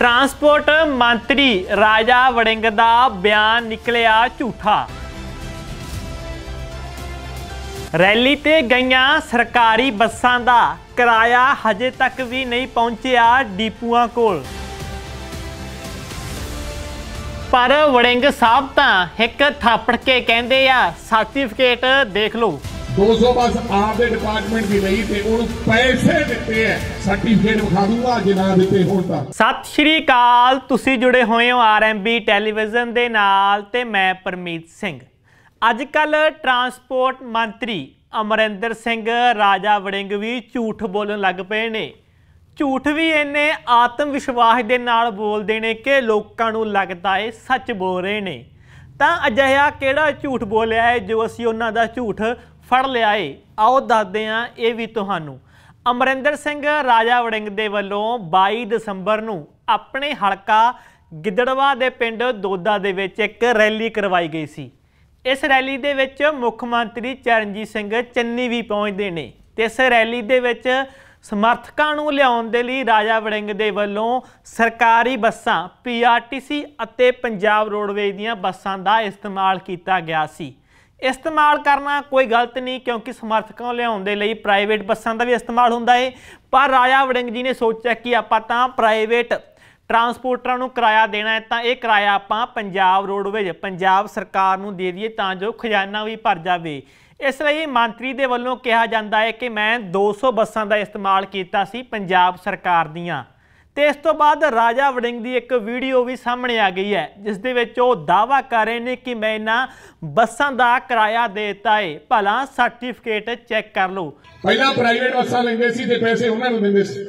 transport ਮੰਤਰੀ ਰਾਜਾ ਵੜਿੰਗ ਦਾ ਬਿਆਨ ਨਿਕਲਿਆ ਝੂਠਾ ਰੈਲੀ ਤੇ ਗਈਆਂ ਸਰਕਾਰੀ ਬੱਸਾਂ ਦਾ ਕਿਰਾਇਆ ਹਜੇ ਤੱਕ ਵੀ ਨਹੀਂ ਪਹੁੰਚਿਆ ਡੀਪੂਆਂ ਕੋਲ ਪਰ ਵੜਿੰਗ ਸਾਹਿਬ ਤਾਂ ਇੱਕ ਥਾਪੜ ਕੇ ਕਹਿੰਦੇ ਆ ਸਰਟੀਫਿਕੇਟ ਦੇਖ ਲਓ 200 ਬਸ ਆਪਦੇ ਡਿਪਾਰਟਮੈਂਟ ਦੀ ਲਈ ਤੇ ਉਹਨੂੰ ਪੈਸੇ ਦਿੱਤੇ ਐ ਸਰਟੀਫਿਕੇਟ ਵਿਖਾ ਦੂੰਗਾ ਜਨਾਬ ਇੱਥੇ ਦਿੱਤੇ ਹੁਣ ਤਾਂ ਸਤਿ ਸ਼੍ਰੀ ਅਕਾਲ ਤੁਸੀਂ ਜੁੜੇ ਹੋਏ ਹੋ ਆਰਐਮਬੀ ਟੈਲੀਵਿਜ਼ਨ ਦੇ ਨਾਲ ਤੇ ਮੈਂ ਪਰਮੀਤ ਸਿੰਘ ਅੱਜ ਕੱਲ ਟਰਾਂਸਪੋਰਟ ਮੰਤਰੀ ਅਮਰਿੰਦਰ ਸਿੰਘ ਰਾਜਾ ਵੜਿੰਗ ਵੀ ਝੂਠ ਬੋਲਣ ਲੱਗ ਪਏ ਨੇ ਝੂਠ ਵੀ ਇਹਨੇ ਆਤਮ ਵਿਸ਼ਵਾਸ ਦੇ ਨਾਲ ਬੋਲਦੇ ਨੇ ਕਿ ਲੋਕਾਂ ਨੂੰ ਲੱਗਦਾ ਏ ਸੱਚ ਬੋਲ ਰਹੇ ਨੇ ਤਾਂ ਅਜਿਹਾ ਕਿਹੜਾ ਝੂਠ ਬੋਲਿਆ ਹੈ ਜੋ ਅਸੀਂ ਉਹਨਾਂ ਦਾ ਝੂਠ ਫੜ ਲਿਆ ਏ ਆਓ ਦੱਸਦੇ ਆ ਇਹ ਵੀ ਤੁਹਾਨੂੰ ਅਮਰਿੰਦਰ ਸਿੰਘ ਰਾਜਾ ਵੜਿੰਗ ਦੇ ਵੱਲੋਂ 22 ਦਸੰਬਰ ਨੂੰ ਆਪਣੇ ਹਲਕਾ ਗਿੱਦੜਵਾ ਦੇ ਪਿੰਡ ਦੋਦਾ ਦੇ ਵਿੱਚ ਇੱਕ ਰੈਲੀ ਕਰਵਾਈ ਗਈ ਸੀ ਇਸ ਰੈਲੀ ਦੇ ਵਿੱਚ ਮੁੱਖ ਮੰਤਰੀ ਚਰਨਜੀਤ ਸਿੰਘ ਚੰਨੀ ਵੀ ਪਹੁੰਚਦੇ ਨੇ ਤੇ ਇਸ ਰੈਲੀ ਦੇ ਵਿੱਚ ਸਮਰਥਕਾਂ ਨੂੰ ਲਿਆਉਣ ਦੇ ਲਈ ਰਾਜਾ ਵੜਿੰਗ ਦੇ ਵੱਲੋਂ ਸਰਕਾਰੀ ਬੱਸਾਂ ਪੀਆਰਟੀਸੀ ਅਤੇ ਪੰਜਾਬ ਰੋਡਵੇਜ਼ ਦੀਆਂ ਬੱਸਾਂ ਦਾ ਇਸਤੇਮਾਲ ਕੀਤਾ ਗਿਆ ਸੀ ਇਸਤੇਮਾਲ ਕਰਨਾ ਕੋਈ ਗਲਤ ਨਹੀਂ ਕਿਉਂਕਿ ਸਮਰਥਕਾਂ ਲਿਆਉਣ ਦੇ ਲਈ ਪ੍ਰਾਈਵੇਟ ਬੱਸਾਂ ਦਾ ਵੀ ਇਸਤੇਮਾਲ ਹੁੰਦਾ ਹੈ ਪਰ ਰਾਜਾ ਵੜਿੰਗ ਜੀ ਨੇ ਸੋਚਿਆ ਕਿ ਆਪਾਂ ਤਾਂ ਪ੍ਰਾਈਵੇਟ ਟਰਾਂਸਪੋਰਟਰਾਂ ਨੂੰ ਕਿਰਾਇਆ ਦੇਣਾ ਹੈ ਤਾਂ ਇਹ ਕਿਰਾਇਆ ਆਪਾਂ ਪੰਜਾਬ ਰੋਡਵੇਜ ਪੰਜਾਬ ਸਰਕਾਰ ਨੂੰ ਦੇ ਦਈਏ ਤਾਂ ਜੋ ਖਜ਼ਾਨਾ ਵੀ ਭਰ ਜਾਵੇ ਇਸ ਲਈ ਮੰਤਰੀ ਦੇ ਵੱਲੋਂ ਕਿਹਾ ਜਾਂਦਾ ਹੈ ਕਿ ਮੈਂ 200 ਬੱਸਾਂ ਦਾ ਇਸਤੇਮਾਲ ਕੀਤਾ ਸੀ ਪੰਜਾਬ ਸਰਕਾਰ ਦੀਆਂ ਤੇ ਇਸ ਤੋਂ ਬਾਅਦ ਰਾਜਾ ਵੜਿੰਗ ਦੀ ਇੱਕ ਵੀਡੀਓ ਵੀ ਸਾਹਮਣੇ ਆ ਗਈ ਹੈ ਜਿਸ ਦੇ ਵਿੱਚ ਉਹ ਦਾਵਾ ਕਰ ਰਹੇ ਨੇ ਕਿ ਮੈਂ ਇਹਨਾਂ ਬੱਸਾਂ ਦਾ ਕਿਰਾਇਆ ਦੇਤਾ ਹੈ ਭਲਾ ਸਰਟੀਫਿਕੇਟ ਚੈੱਕ ਕਰ ਲਓ ਪਹਿਲਾਂ ਪ੍ਰਾਈਵੇਟ ਬੱਸਾਂ ਲੈਂਦੇ ਸੀ ਤੇ ਪੈਸੇ ਉਹਨਾਂ ਨੂੰ ਦਿੰਦੇ ਸੀ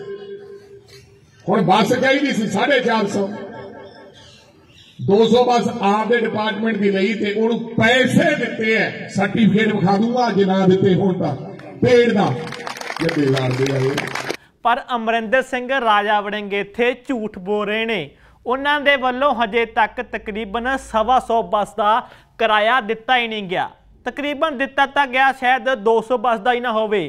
ਹੁਣ ਬੱਸ ਚਾਹੀਦੀ ਸੀ 450 200 ਬੱਸ ਆਪ ਦੇ ਡਿਪਾਰਟਮੈਂਟ ਦੀ ਲਈ ਤੇ ਉਹਨੂੰ ਪੈਸੇ ਦਿੱਤੇ ਐ ਸਰਟੀਫਿਕੇਟ ਵਿਖਾ ਦੂੰਗਾ ਜੇ ਨਾ ਦਿੱਤੇ ਹੁਣ ਤਾਂ ਪੇੜ ਦਾ ਜੇ ਲਾਰਦੇ ਦੇ ਆਏ ਪਰ ਅਮਰਿੰਦਰ ਸਿੰਘ ਰਾਜਾ ਵੜਿੰਗੇ ਇੱਥੇ ਝੂਠ ਬੋਲ ਰਹੇ ਨੇ ਉਹਨਾਂ ਦੇ ਵੱਲੋਂ ਹਜੇ ਤੱਕ ਤਕਰੀਬਨ 1.5 ਬੱਸ ਦਾ ਕਿਰਾਇਆ ਦਿੱਤਾ ਹੀ ਨਹੀਂ ਗਿਆ ਤਕਰੀਬਨ ਦਿੱਤਾ ਤਾਂ ਗਿਆ ਸ਼ਾਇਦ 200 ਬੱਸ ਦਾ ਹੀ ਨਾ ਹੋਵੇ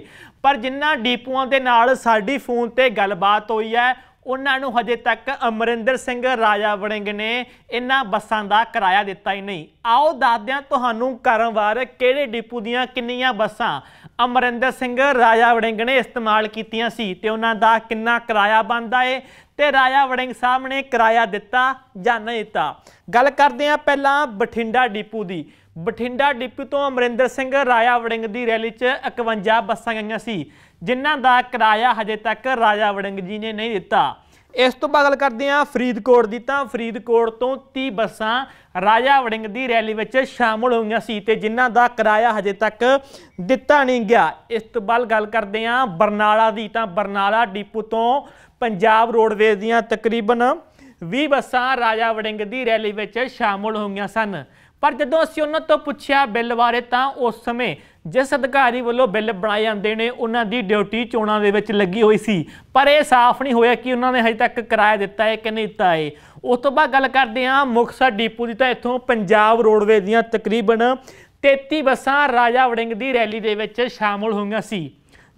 ਪਰ ਜਿੰਨਾ ਡੀਪੂਆਂ ਦੇ ਨਾਲ ਸਾਡੀ ਫੋਨ ਤੇ ਗੱਲਬਾਤ ਹੋਈ ਹੈ ਉਹਨਾਂ ਨੂੰ ਹਜੇ ਤੱਕ ਅਮਰਿੰਦਰ ਸਿੰਘ ਰਾਜਾ ਵੜਿੰਗ ਨੇ ਇਹਨਾਂ ਬੱਸਾਂ ਦਾ ਕਿਰਾਇਆ ਦਿੱਤਾ ਹੀ ਨਹੀਂ ਆਓ ਦੱਸਦਿਆਂ ਤੁਹਾਨੂੰ ਕਰਮਵਾਰ ਕਿਹੜੇ ਡਿਪੂ ਦੀਆਂ ਕਿੰਨੀਆਂ ਬੱਸਾਂ ਅਮਰਿੰਦਰ ਸਿੰਘ ਰਾਜਾ ਵੜਿੰਗ ਨੇ ਇਸਤੇਮਾਲ ਕੀਤੀਆਂ ਸੀ ਤੇ ਉਹਨਾਂ ਦਾ ਕਿੰਨਾ ਕਿਰਾਇਆ ਬਣਦਾ ਏ ਤੇ ਰਾਜਾ ਵੜਿੰਗ ਸਾਹਮਣੇ ਕਿਰਾਇਆ ਦਿੱਤਾ ਜਾਂ ਨਹੀਂ ਦਿੱਤਾ ਗੱਲ ਕਰਦੇ ਆ ਪਹਿਲਾਂ ਬਠਿੰਡਾ ਡਿਪੂ ਦੀ ਬਠਿੰਡਾ ਡਿਪੂ ਤੋਂ ਅਮਰਿੰਦਰ ਸਿੰਘ ਰਾਜਾ ਵੜਿੰਗ ਦੀ ਰੈਲੀ 'ਚ 51 ਬੱਸਾਂ ਗਈਆਂ ਸੀ ਜਿਨ੍ਹਾਂ ਦਾ ਕਿਰਾਇਆ ਹਜੇ ਤੱਕ ਰਾਜਾ ਵੜਿੰਗ ਜੀ ਨੇ ਨਹੀਂ ਦਿੱਤਾ ਇਸ ਤੋਂ ਬਾਅਦ ਕਰਦੇ ਹਾਂ ਫਰੀਦਕੋਟ ਦੀ ਤਾਂ ਫਰੀਦਕੋਟ ਤੋਂ 30 ਬੱਸਾਂ ਰਾਜਾ ਵੜਿੰਗ ਦੀ ਰੈਲੀ ਵਿੱਚ ਸ਼ਾਮਲ ਹੋਈਆਂ ਸੀ ਤੇ ਜਿਨ੍ਹਾਂ ਦਾ ਕਿਰਾਇਆ ਹਜੇ ਤੱਕ ਦਿੱਤਾ ਨਹੀਂ ਗਿਆ ਇਸ ਤੋਂ ਬਾਅਦ ਗੱਲ ਕਰਦੇ ਹਾਂ ਬਰਨਾਲਾ ਦੀ ਤਾਂ ਬਰਨਾਲਾ ਡਿਪੂ ਤੋਂ ਪੰਜਾਬ ਰੋਡਵੇਜ਼ ਦੀਆਂ ਤਕਰੀਬਨ 20 ਬੱਸਾਂ ਰਾਜਾ ਵੜਿੰਗ ਦੀ ਰੈਲੀ ਵਿੱਚ ਸ਼ਾਮਲ ਹੋਈਆਂ ਸਨ ਪਰ ਜਦੋਂ ਅਸੀਂ ਉਹਨਾਂ ਤੋਂ ਪੁੱਛਿਆ ਬਿੱਲ ਬਾਰੇ ਤਾਂ ਉਸ ਸਮੇਂ ਜਿਸ ਅਧਿਕਾਰੀ ਵੱਲੋਂ ਬਿੱਲ ਬਣਾਏ ਜਾਂਦੇ ਨੇ ਉਹਨਾਂ ਦੀ ਡਿਊਟੀ ਚੋਣਾਂ ਦੇ ਵਿੱਚ ਲੱਗੀ ਹੋਈ ਸੀ ਪਰ ਇਹ ਸਾਫ਼ ਨਹੀਂ ਹੋਇਆ ਕਿ ਉਹਨਾਂ ਨੇ ਹਜੇ ਤੱਕ ਕਿਰਾਇਆ ਦਿੱਤਾ ਹੈ ਕਿ ਨਹੀਂ ਦਿੱਤਾ ਹੈ ਉਸ ਤੋਂ ਬਾਅਦ ਗੱਲ ਕਰਦੇ ਹਾਂ ਮੁਖਸਰ ਡੀਪੂ ਦੀ ਤਾਂ ਇੱਥੋਂ ਪੰਜਾਬ ਰੋਡਵੇ ਦੀਆਂ ਤਕਰੀਬਨ 33 ਬੱਸਾਂ ਰਾਜਾ ਵੜਿੰਗ ਦੀ ਰੈਲੀ ਦੇ ਵਿੱਚ ਸ਼ਾਮਲ ਹੋਈਆਂ ਸੀ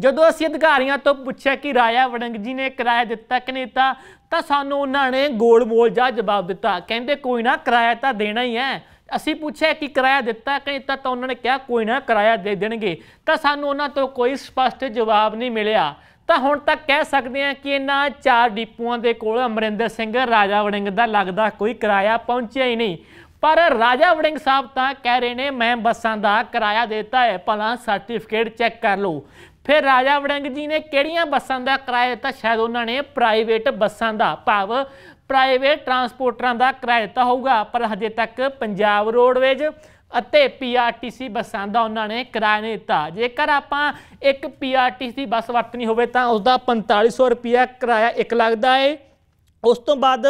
ਜਦੋਂ ਅਸੀਂ ਅਧਿਕਾਰੀਆਂ ਤੋਂ ਪੁੱਛਿਆ ਕਿ ਰਾਜਾ ਵੜਿੰਗ ਜੀ ਨੇ ਕਿਰਾਇਆ ਦਿੱਤਾ ਕਿ ਨਹੀਂ ਦਿੱਤਾ ਤਾਂ ਸਾਨੂੰ ਉਹਨਾਂ ਨੇ ਗੋਲ ਮੋਲ ਜਾਂ ਜਵਾਬ ਦਿੱਤਾ ਕਹਿੰਦੇ ਕੋਈ ਨਾ ਕਿਰਾਇਆ ਤਾਂ ਦੇਣਾ ਹੀ ਹੈ ਅਸੀਂ ਪੁੱਛਿਆ ਕਿ ਕਿਰਾਇਆ ਦਿੱਤਾ ਕਿ ਤਾਂ ਤਾਂ ਉਹਨਾਂ ਨੇ ਕਿਹਾ ਕੋਈ ਨਾ ਕਿਰਾਇਆ ਦੇ ਦੇਣਗੇ ਤਾਂ ਸਾਨੂੰ ਉਹਨਾਂ ਤੋਂ ਕੋਈ ਸਪਸ਼ਟ ਜਵਾਬ ਨਹੀਂ ਮਿਲਿਆ ਤਾਂ ਹੁਣ ਤੱਕ ਕਹਿ ਸਕਦੇ ਹਾਂ ਕਿ ਇਹਨਾਂ ਚਾਰ ਡਿਪੂਆਂ ਦੇ ਕੋਲ ਅਮਰਿੰਦਰ ਸਿੰਘ ਰਾਜਾ ਵੜਿੰਗ ਦਾ ਲੱਗਦਾ ਕੋਈ ਕਿਰਾਇਆ ਪਹੁੰਚਿਆ ਹੀ ਨਹੀਂ ਪਰ ਰਾਜਾ ਵੜਿੰਗ ਸਾਹਿਬ ਤਾਂ ਕਹਿ ਰਹੇ ਨੇ ਮੈਂ ਬੱਸਾਂ ਦਾ ਕਿਰਾਇਆ ਦਿੱਤਾ ਹੈ ਭਲਾ ਸਰਟੀਫਿਕੇਟ ਚੈੱਕ ਕਰ ਲਓ ਫਿਰ ਰਾਜਾ ਵੜਿੰਗ ਜੀ ਨੇ ਕਿਹੜੀਆਂ ਬੱਸਾਂ ਦਾ ਕਿਰਾਇਆ ਦਿੱਤਾ ਸ਼ਾਇਦ ਉਹਨਾਂ ਨੇ ਪ੍ਰਾਈਵੇਟ ਬੱਸਾਂ ਦਾ ਭਾਵ ਪ੍ਰਾਈਵੇਟ ਟਰਾਂਸਪੋਰਟਰਾਂ ਦਾ ਕਿਰਾਇਆ ਦਿੱਤਾ ਹੋਊਗਾ ਪਰ ਹਜੇ ਤੱਕ ਪੰਜਾਬ ਰੋਡਵੇਜ਼ ਅਤੇ ਪੀਆਰਟੀਸੀ ਬੱਸਾਂ ਦਾ ਉਹਨਾਂ ਨੇ ਕਿਰਾਇਆ ਨਹੀਂ ਦਿੱਤਾ ਜੇਕਰ ਆਪਾਂ ਇੱਕ ਪੀਆਰਟੀਸੀ ਬੱਸ ਵਰਤਣੀ ਹੋਵੇ ਤਾਂ ਉਸ ਦਾ 4500 ਰੁਪਿਆ ਕਿਰਾਇਆ ਇੱਕ ਲੱਗਦਾ ਹੈ ਉਸ ਤੋਂ ਬਾਅਦ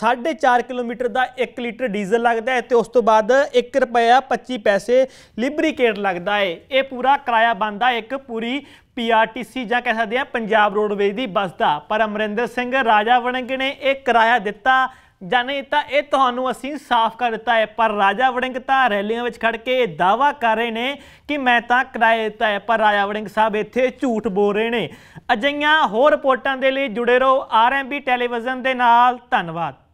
4.5 ਕਿਲੋਮੀਟਰ ਦਾ 1 ਲੀਟਰ ਡੀਜ਼ਲ ਲੱਗਦਾ ਹੈ ਤੇ ਉਸ ਤੋਂ ਬਾਅਦ 1 ਰੁਪਿਆ 25 ਪੈਸੇ ਲਿਬਰੀਕੇਟ ਲੱਗਦਾ ਹੈ ਇਹ ਪੂਰਾ ਕਿਰਾਇਆ ਬੰਦਾ ਇੱਕ ਪੂਰੀ ਪੀਆਰਟੀਸੀ ਜਾਂ ਕਹਿ ਸਕਦੇ ਆ ਪੰਜਾਬ ਰੋਡਵੇਜ਼ ਦੀ ਬੱਸ ਦਾ ਪਰ ਅਮਰਿੰਦਰ ਸਿੰਘ ਰਾਜਾ ਵਣਗੇ ਨੇ ਇਹ ਕਿਰਾਇਆ ਦਿੱਤਾ ਜਾਨੇ ਤਾਂ ਇਹ ਤੁਹਾਨੂੰ ਅਸੀਂ ਸਾਫ਼ ਕਰ ਦਿੱਤਾ ਹੈ ਪਰ ਰਾਜਾ ਵੜਿੰਗ ਤਾਂ ਰੈਲੀਆਂ ਵਿੱਚ ਖੜ ਕੇ ਦਾਵਾ ਕਰ ਰਹੇ ਨੇ ਕਿ ਮੈਂ ਤਾਂ ਕਿਰਾਏ ਦਿੱਤਾ ਹੈ ਪਰ ਰਾਜਾ ਵੜਿੰਗ ਸਾਹਿਬ ਇੱਥੇ ਝੂਠ ਬੋਲ ਰਹੇ ਨੇ ਅਜਈਆਂ ਹੋਰ ਰਿਪੋਰਟਾਂ ਦੇ ਲਈ ਜੁੜੇ ਰਹੋ ਆਰਐਮਬੀ ਟੈਲੀਵਿਜ਼ਨ ਦੇ ਨਾਲ ਧੰਨਵਾਦ